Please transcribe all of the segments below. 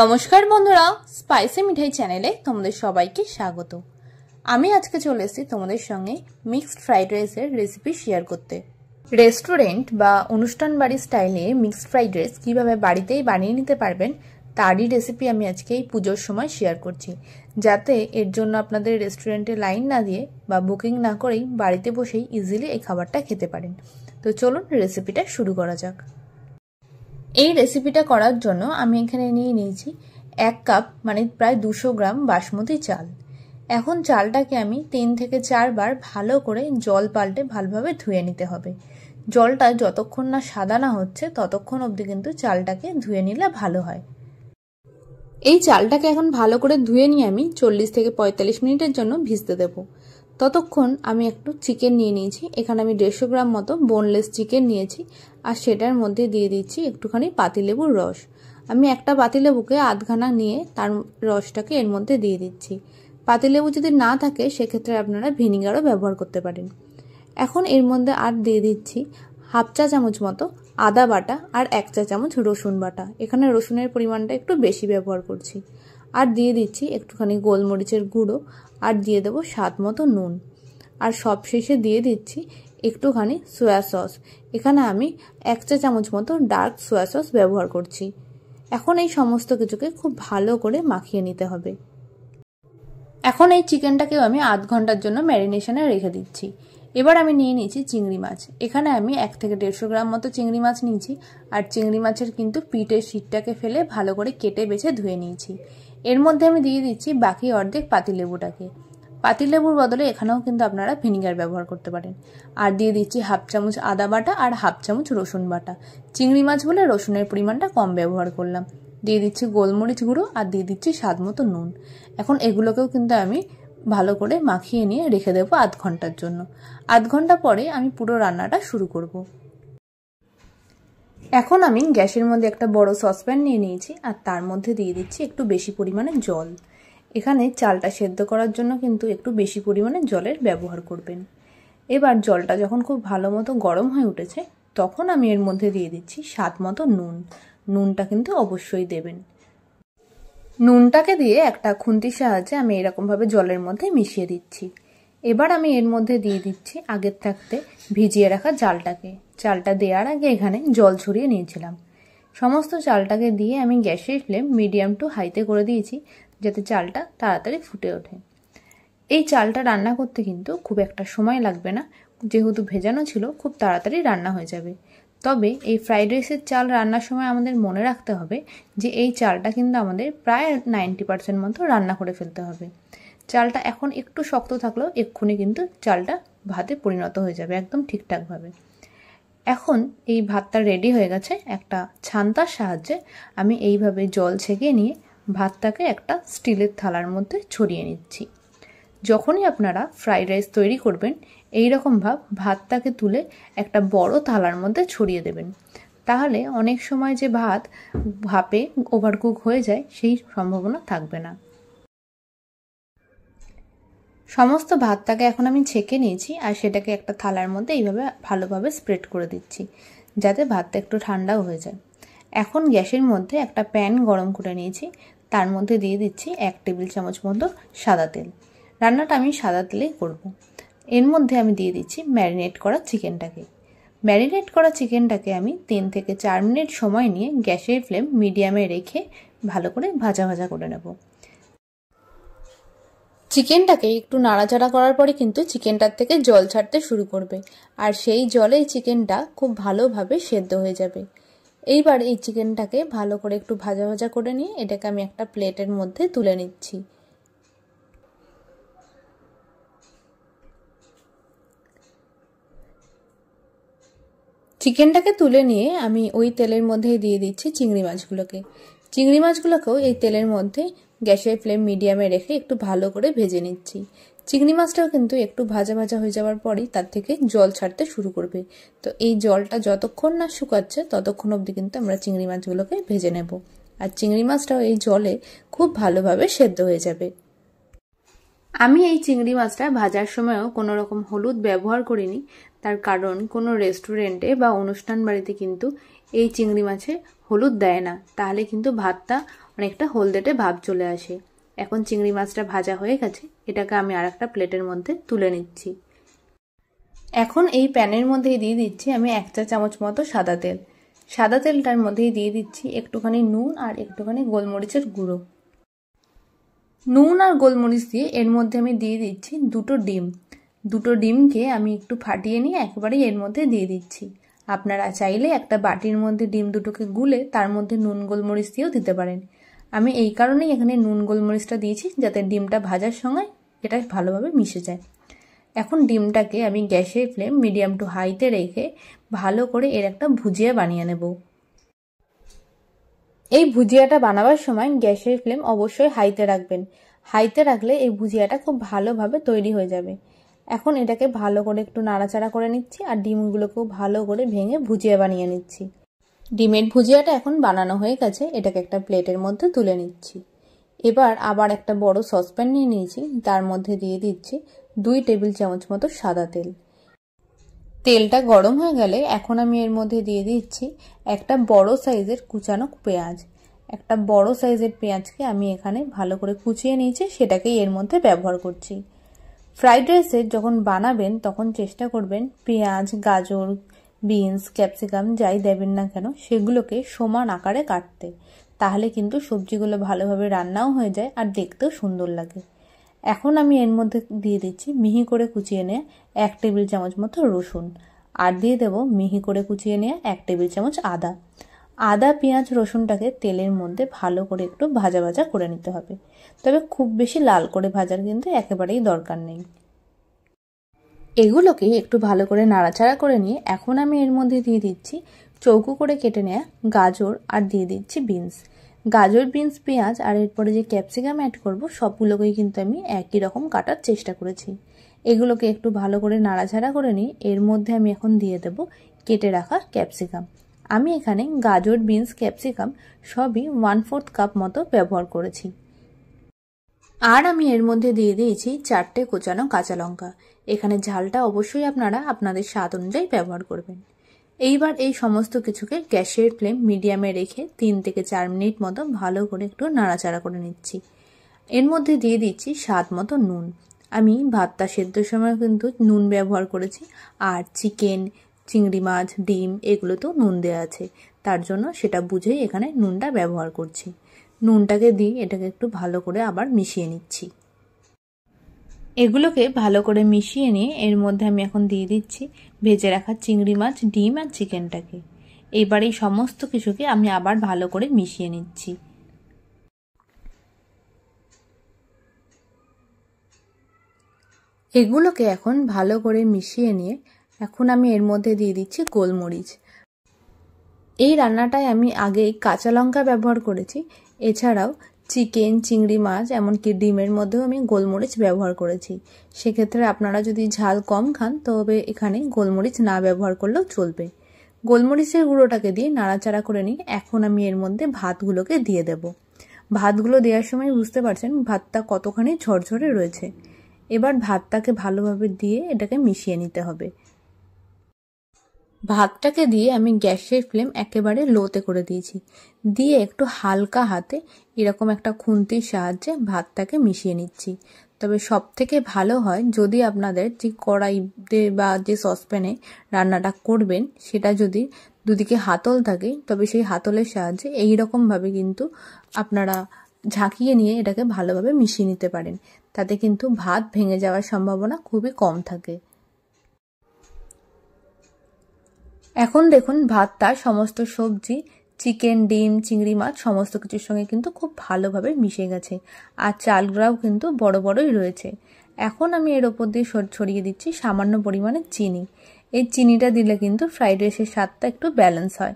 নমস্কার বন্ধুরা স্পাইসি মিঠাই চ্যানেলে তোমাদের সবাইকে স্বাগত আমি আজকে চলে এসেছি তোমাদের সঙ্গে মিক্সড ফ্রাইড রাইসের রেসিপি শেয়ার করতে রেস্টুরেন্ট বা অনুষ্ঠান বাড়ির স্টাইলে মিক্সড ফ্রাইড রাইস কীভাবে বাড়িতেই বানিয়ে নিতে পারবেন তারই রেসিপি আমি আজকে এই পুজোর সময় শেয়ার করছি যাতে এর জন্য আপনাদের রেস্টুরেন্টে লাইন না দিয়ে বা বুকিং না করেই বাড়িতে বসেই ইজিলি এই খাবারটা খেতে পারেন তো চলুন রেসিপিটা শুরু করা যাক এই রেসিপিটা করার জন্য আমি এখানে নিয়ে নিয়েছি এক কাপ মানে প্রায় দুশো গ্রাম বাসমতি চাল এখন চালটাকে আমি তিন থেকে চারবার ভালো করে জল পাল্টে ভালোভাবে ধুয়ে নিতে হবে জলটা যতক্ষণ না সাদা না হচ্ছে ততক্ষণ অবধি কিন্তু চালটাকে ধুয়ে নিলে ভালো হয় এই চালটাকে এখন ভালো করে ধুয়ে নিয়ে আমি চল্লিশ থেকে পঁয়তাল্লিশ মিনিটের জন্য ভিজতে দেবো ততক্ষণ আমি একটু চিকেন নিয়ে নিয়েছি এখানে আমি দেড়শো গ্রাম মতো বোনলেস চিকেন নিয়েছি আর সেটার মধ্যে দিয়ে দিচ্ছি একটুখানি পাতিলেবুর রস আমি একটা পাতিলেবুকে আধখানা নিয়ে তার রসটাকে এর মধ্যে দিয়ে দিচ্ছি পাতিলেবু যদি না থাকে সেক্ষেত্রে আপনারা ভিনিগারও ব্যবহার করতে পারেন এখন এর মধ্যে আর দিয়ে দিচ্ছি হাফ চা চামচ মতো আদা বাটা আর এক চা চামচ রসুন বাটা এখানে রসুনের পরিমাণটা একটু বেশি ব্যবহার করছি আর দিয়ে দিচ্ছি একটুখানি গোলমরিচের গুঁড়ো আর দিয়ে দেবো স্বাদ মতো নুন আর সব শেষে দিয়ে দিচ্ছি একটুখানি সোয়া সস এখানে আমি এক চা চামচ মতো ডার্ক সোয়া সস ব্যবহার করছি এখন এই সমস্ত কিছুকে খুব ভালো করে মাখিয়ে নিতে হবে এখন এই চিকেনটাকেও আমি আধ ঘন্টার জন্য ম্যারিনেশনে রেখে দিচ্ছি এবার আমি নিয়ে নিয়েছি চিংড়ি মাছ এখানে আমি এক থেকে দেড়শো গ্রাম মতো চিংড়ি মাছ নিয়েছি আর চিংড়ি মাছের কিন্তু পিঠের শীতটাকে ফেলে ভালো করে কেটে বেছে ধুয়ে নিয়েছি এর মধ্যে আমি দিয়ে দিচ্ছি বাকি অর্ধেক পাতিলেবুটাকে পাতিলেবুর বদলে এখানেও কিন্তু আপনারা ভিনিগার ব্যবহার করতে পারেন আর দিয়ে দিচ্ছি হাফ চামচ আদা বাটা আর হাফ চামচ রসুন বাটা চিংড়ি মাছ বলে রসুনের পরিমাণটা কম ব্যবহার করলাম দিয়ে দিচ্ছি গোলমরিচ গুঁড়ো আর দিয়ে দিচ্ছি স্বাদ মতো নুন এখন এগুলোকেও কিন্তু আমি ভালো করে মাখিয়ে নিয়ে রেখে দেবো আধ ঘন্টার জন্য আধ ঘন্টা পরে আমি পুরো রান্নাটা শুরু করব। এখন আমি গ্যাসের মধ্যে একটা বড় সসপ্যান নিয়ে নিয়েছি আর তার মধ্যে দিয়ে দিচ্ছি একটু বেশি পরিমাণে জল এখানে চালটা সেদ্ধ করার জন্য কিন্তু একটু বেশি পরিমাণে জলের ব্যবহার করবেন এবার জলটা যখন খুব ভালো মতো গরম হয়ে উঠেছে তখন আমি এর মধ্যে দিয়ে দিচ্ছি স্বাদ মতো নুন নুনটা কিন্তু অবশ্যই দেবেন নুনটাকে দিয়ে একটা খুন্তির সাহায্যে আমি এরকমভাবে জলের মধ্যে মিশিয়ে দিচ্ছি এবার আমি এর মধ্যে দিয়ে দিচ্ছি আগের থাকতে ভিজিয়ে রাখা চালটাকে চালটা দেওয়ার আগে এখানে জল ছড়িয়ে নিয়েছিলাম সমস্ত চালটাকে দিয়ে আমি গ্যাসের ফ্লেম মিডিয়াম টু হাইতে করে দিয়েছি যাতে চালটা তাড়াতাড়ি ফুটে ওঠে এই চালটা রান্না করতে কিন্তু খুব একটা সময় লাগবে না যেহেতু ভেজানো ছিল খুব তাড়াতাড়ি রান্না হয়ে যাবে তবে এই ফ্রাইড রাইসের চাল রান্নার সময় আমাদের মনে রাখতে হবে যে এই চালটা কিন্তু আমাদের প্রায় নাইনটি পার্সেন্ট মতো রান্না করে ফেলতে হবে চালটা এখন একটু শক্ত থাকলেও এক্ষুনি কিন্তু চালটা ভাতে পরিণত হয়ে যাবে একদম ঠিকঠাকভাবে এখন এই ভাতটা রেডি হয়ে গেছে একটা ছান্তার সাহায্যে আমি এইভাবে জল ছেঁকে নিয়ে ভাতটাকে একটা স্টিলের থালার মধ্যে ছড়িয়ে নিচ্ছি যখনই আপনারা ফ্রাইড রাইস তৈরি করবেন এই রকম ভাব ভাতটাকে তুলে একটা বড় থালার মধ্যে ছড়িয়ে দেবেন তাহলে অনেক সময় যে ভাত ভাপে ওভারকুক হয়ে যায় সেই সম্ভাবনা থাকবে না সমস্ত ভাতটাকে এখন আমি ছেঁকে নিয়েছি আর সেটাকে একটা থালার মধ্যে এইভাবে ভালোভাবে স্প্রেড করে দিচ্ছি যাতে ভাতটা একটু ঠান্ডাও হয়ে যায় এখন গ্যাসের মধ্যে একটা প্যান গরম করে নিয়েছি তার মধ্যে দিয়ে দিচ্ছি এক টেবিল চামচ মতো সাদা তেল রান্নাটা আমি সাদা তেলেই করব। এর মধ্যে আমি দিয়ে দিচ্ছি ম্যারিনেট করা চিকেনটাকে ম্যারিনেট করা চিকেনটাকে আমি তিন থেকে চার মিনিট সময় নিয়ে গ্যাসের ফ্লেম মিডিয়ামে রেখে ভালো করে ভাজা ভাজা করে নেব চিকেনটাকে একটু নাড়াচাড়া করার পরে কিন্তু চিকেনটার থেকে জল ছাড়তে শুরু করবে আর সেই জলেই চিকেনটা খুব ভালোভাবে সেদ্ধ হয়ে যাবে এইবার এই চিকেনটাকে ভালো করে একটু ভাজা ভাজা করে নিয়ে এটাকে আমি একটা প্লেটের মধ্যে তুলে নিচ্ছি চিকেনটাকে তুলে নিয়ে আমি ওই তেলের মধ্যেই দিয়ে দিচ্ছি চিংড়ি মাছগুলোকে চিংড়ি মাছগুলোকেও এই তেলের মধ্যে গ্যাসের ফ্লেম মিডিয়ামে রেখে একটু ভালো করে ভেজে নিচ্ছি চিংড়ি মাছটাও কিন্তু একটু ভাজা ভাজা হয়ে যাওয়ার পরই তার থেকে জল ছাড়তে শুরু করবে তো এই জলটা যতক্ষণ না শুকাচ্ছে ততক্ষণ অবধি কিন্তু আমরা চিংড়ি মাছগুলোকে ভেজে নেব আর চিংড়ি মাছটাও এই জলে খুব ভালোভাবে সেদ্ধ হয়ে যাবে আমি এই চিংড়ি মাছটা ভাজার সময়ও কোনো রকম হলুদ ব্যবহার করিনি তার কারণ কোনো রেস্টুরেন্টে বা অনুষ্ঠান বাড়িতে কিন্তু এই চিংড়ি মাছে হলুদ দেয় না তাহলে কিন্তু ভাতটা অনেকটা হলদেটে ভাব চলে আসে এখন চিংড়ি মাছটা ভাজা হয়ে গেছে এটাকে আমি আর একটা প্লেটের মধ্যে তুলে নিচ্ছি এখন এই প্যানের মধ্যেই দিয়ে দিচ্ছি আমি এক চা চামচ মতো সাদা তেল সাদা তেলটার মধ্যেই দিয়ে দিচ্ছি একটুখানি নুন আর একটুখানি গোলমরিচের গুঁড়ো নুন আর গোলমরিচ দিয়ে এর মধ্যে আমি দিয়ে দিচ্ছি দুটো ডিম দুটো ডিমকে আমি একটু ফাটিয়ে নিয়ে একেবারেই এর মধ্যে দিয়ে দিচ্ছি আপনারা চাইলে একটা বাটির মধ্যে ডিম দুটোকে গুলে তার মধ্যে নুন গোলমরিচ দিয়েও দিতে পারেন আমি এই কারণেই এখানে নুন গোলমরিচটা দিয়েছি যাতে ডিমটা ভাজার সময় এটা ভালোভাবে মিশে যায় এখন ডিমটাকে আমি গ্যাসের ফ্লেম মিডিয়াম টু হাইতে রেখে ভালো করে এর একটা ভুজিয়া বানিয়ে নেবো এই ভুজিয়াটা বানাবার সময় গ্যাসের ফ্লেম অবশ্যই হাইতে রাখবেন হাইতে রাখলে এই ভুজিয়াটা খুব ভালোভাবে তৈরি হয়ে যাবে এখন এটাকে ভালো করে একটু নাড়াচাড়া করে নিচ্ছি আর ডিমগুলোকেও ভালো করে ভেঙে ভুজিয়া বানিয়ে নিচ্ছি ডিমের ভুজিয়াটা এখন বানানো হয়ে গেছে এটাকে একটা প্লেটের মধ্যে তুলে নিচ্ছি এবার আবার একটা বড় সসপ্যান নিয়ে নিয়েছি তার মধ্যে দিয়ে দিচ্ছি দুই টেবিল চামচ মতো সাদা তেল তেলটা গরম হয়ে গেলে এখন আমি এর মধ্যে দিয়ে দিচ্ছি একটা বড় সাইজের কুচানো পেঁয়াজ একটা বড় সাইজের পেঁয়াজকে আমি এখানে ভালো করে কুচিয়ে নিয়েছি সেটাকেই এর মধ্যে ব্যবহার করছি ফ্রাইড রাইসে যখন বানাবেন তখন চেষ্টা করবেন পেঁয়াজ গাজর বিনস ক্যাপসিকাম যাই দেবেন না কেন সেগুলোকে সমান আকারে কাটতে তাহলে কিন্তু সবজিগুলো ভালোভাবে রান্নাও হয়ে যায় আর দেখতেও সুন্দর লাগে এখন আমি এর মধ্যে দিয়ে দিচ্ছি মিহি করে কুচিয়ে নিয়ে এক টেবিল চামচ মতো রসুন আর দিয়ে দেব মিহি করে কুচিয়ে নিয়ে এক টেবিল চামচ আদা আদা পেঁয়াজ রসুনটাকে তেলের মধ্যে ভালো করে একটু ভাজা ভাজা করে নিতে হবে তবে খুব বেশি লাল করে ভাজার কিন্তু একেবারেই দরকার নেই এগুলোকে একটু ভালো করে নাড়াচাড়া করে নিয়ে এখন আমি এর মধ্যে দিয়ে দিচ্ছি চৌকো করে কেটে নেওয়া গাজর আর দিয়ে দিচ্ছি বিনস গাজর বিনস পেঁয়াজ আর এরপরে যে ক্যাপসিকাম অ্যাড করব সবগুলোকেই কিন্তু আমি একই রকম কাটার চেষ্টা করেছি এগুলোকে একটু ভালো করে নাড়াছাড়া করে নিই এর মধ্যে আমি এখন দিয়ে দেব কেটে রাখা ক্যাপসিকাম আমি এখানে গাজর বিনস ক্যাপসিকাম সবই ওয়ান ফোর্থ কাপ মতো ব্যবহার করেছি আর আমি এর মধ্যে দিয়ে দিয়েছি চারটে কোচানো কাঁচা লঙ্কা এখানে ঝালটা অবশ্যই আপনারা আপনাদের স্বাদ অনুযায়ী ব্যবহার করবেন এইবার এই সমস্ত কিছুকে গ্যাসের ফ্লেম মিডিয়ামে রেখে তিন থেকে চার মিনিট মতো ভালো করে একটু নাড়াচাড়া করে নিচ্ছি এর মধ্যে দিয়ে দিচ্ছি স্বাদ মতো নুন আমি ভাতটা সেদ্ধর সময় কিন্তু নুন ব্যবহার করেছি আর চিকেন চিংড়ি মাছ ডিম এগুলোতেও নুন দেওয়া আছে তার জন্য সেটা বুঝেই এখানে নুনটা ব্যবহার করছি নুনটাকে দিয়ে এটাকে একটু ভালো করে আবার মিশিয়ে নিচ্ছি এগুলোকে ভালো করে মিশিয়ে নিয়ে এর মধ্যে আমি এখন দিয়ে দিচ্ছি ভেজে রাখা চিংড়ি মাছ ডিম আর চিকেনটাকে এবার এই সমস্ত কিছুকে আমি আবার ভালো করে মিশিয়ে নিচ্ছি এগুলোকে এখন ভালো করে মিশিয়ে নিয়ে এখন আমি এর মধ্যে দিয়ে দিচ্ছি গোলমরিচ এই রান্নাটায় আমি আগে কাঁচা লঙ্কা ব্যবহার করেছি এছাড়াও চিকেন চিংড়ি মাছ এমনকি ডিমের মধ্যেও আমি গোলমরিচ ব্যবহার করেছি সেক্ষেত্রে আপনারা যদি ঝাল কম খান তবে এখানে গোলমরিচ না ব্যবহার করলেও চলবে গোলমরিচের গুঁড়োটাকে দিয়ে নাড়াচাড়া করে নিয়ে এখন আমি এর মধ্যে ভাতগুলোকে দিয়ে দেব ভাতগুলো দেওয়ার সময় বুঝতে পারছেন ভাতটা কতখানি ঝরঝরে রয়েছে এবার ভাতটাকে ভালোভাবে দিয়ে এটাকে মিশিয়ে নিতে হবে ভাতটাকে দিয়ে আমি গ্যাসের ফ্লেম একেবারে লোতে করে দিয়েছি দিয়ে একটু হালকা হাতে এরকম একটা খুন্তির সাহায্যে ভাতটাকে মিশিয়ে নিচ্ছি তবে সব থেকে ভালো হয় যদি আপনাদের যে কড়াইতে বা যে সসপ্যানে রান্নাটা করবেন সেটা যদি দুদিকে হাতল থাকে তবে সেই হাতলের সাহায্যে এই রকমভাবে কিন্তু আপনারা ঝাঁকিয়ে নিয়ে এটাকে ভালোভাবে মিশিয়ে নিতে পারেন তাতে কিন্তু ভাত ভেঙে যাওয়ার সম্ভাবনা খুবই কম থাকে এখন দেখুন ভাতটা সমস্ত সবজি চিকেন ডিম চিংড়ি মাছ সমস্ত কিছুর সঙ্গে কিন্তু খুব ভালোভাবে মিশে গেছে আর চালগুলাও কিন্তু বড় বড়ই রয়েছে এখন আমি এর ওপর দিয়ে ছড়িয়ে দিচ্ছি সামান্য পরিমাণে চিনি এই চিনিটা দিলে কিন্তু ফ্রাইড রাইসের স্বাদটা একটু ব্যালেন্স হয়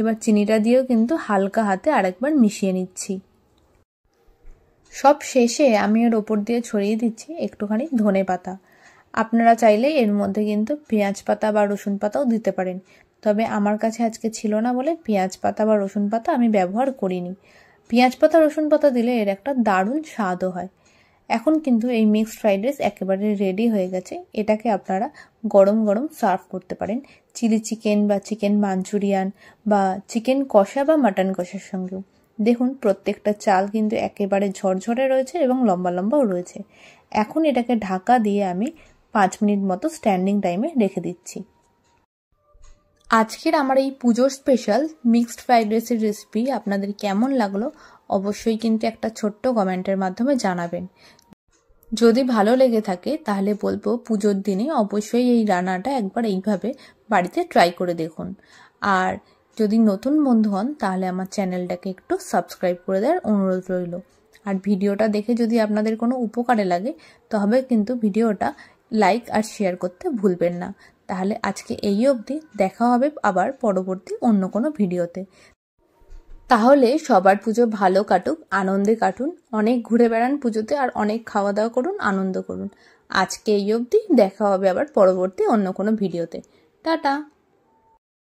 এবার চিনিটা দিয়েও কিন্তু হালকা হাতে আরেকবার মিশিয়ে নিচ্ছি সব শেষে আমি এর ওপর দিয়ে ছড়িয়ে দিচ্ছি একটুখানি ধনে পাতা আপনারা চাইলে এর মধ্যে কিন্তু পেঁয়াজ পাতা বা রসুন পাতাও দিতে পারেন তবে আমার কাছে আজকে ছিল না বলে পেঁয়াজ পাতা বা রসুন পাতা আমি ব্যবহার করিনি পেঁয়াজ পাতা রসুন পাতা দিলে এর একটা দারুণ স্বাদও হয় এখন কিন্তু এই মিক্সড ফ্রাইড রাইস একেবারে রেডি হয়ে গেছে এটাকে আপনারা গরম গরম সার্ভ করতে পারেন চিলি চিকেন বা চিকেন মাঞ্চুরিয়ান বা চিকেন কষা বা মাটন কষার সঙ্গেও দেখুন প্রত্যেকটা চাল কিন্তু একেবারে ঝরঝরে রয়েছে এবং লম্বা লম্বাও রয়েছে এখন এটাকে ঢাকা দিয়ে আমি পাঁচ মিনিট মতো স্ট্যান্ডিং টাইমে রেখে দিচ্ছি আজকের আমার এই পুজোর স্পেশাল মিক্সড ফ্রাইড রাইসের রেসিপি আপনাদের কেমন লাগলো অবশ্যই কিন্তু একটা ছোট্ট কমেন্টের মাধ্যমে জানাবেন যদি ভালো লেগে থাকে তাহলে বলবো পুজোর দিনে অবশ্যই এই রান্নাটা একবার এইভাবে বাড়িতে ট্রাই করে দেখুন আর যদি নতুন বন্ধু হন তাহলে আমার চ্যানেলটাকে একটু সাবস্ক্রাইব করে দেওয়ার অনুরোধ রইল আর ভিডিওটা দেখে যদি আপনাদের কোনো উপকারে লাগে তবে কিন্তু ভিডিওটা লাইক আর শেয়ার করতে ভুলবেন না তাহলে আজকে এই অবধি দেখা হবে আবার পরবর্তী অন্য কোনো ভিডিওতে তাহলে সবার পুজো ভালো কাটুক আনন্দে কাটুন অনেক ঘুরে বেড়ান পুজোতে আর অনেক খাওয়া দাওয়া করুন আনন্দ করুন আজকে এই অবধি দেখা হবে আবার পরবর্তী অন্য কোনো ভিডিওতে টাটা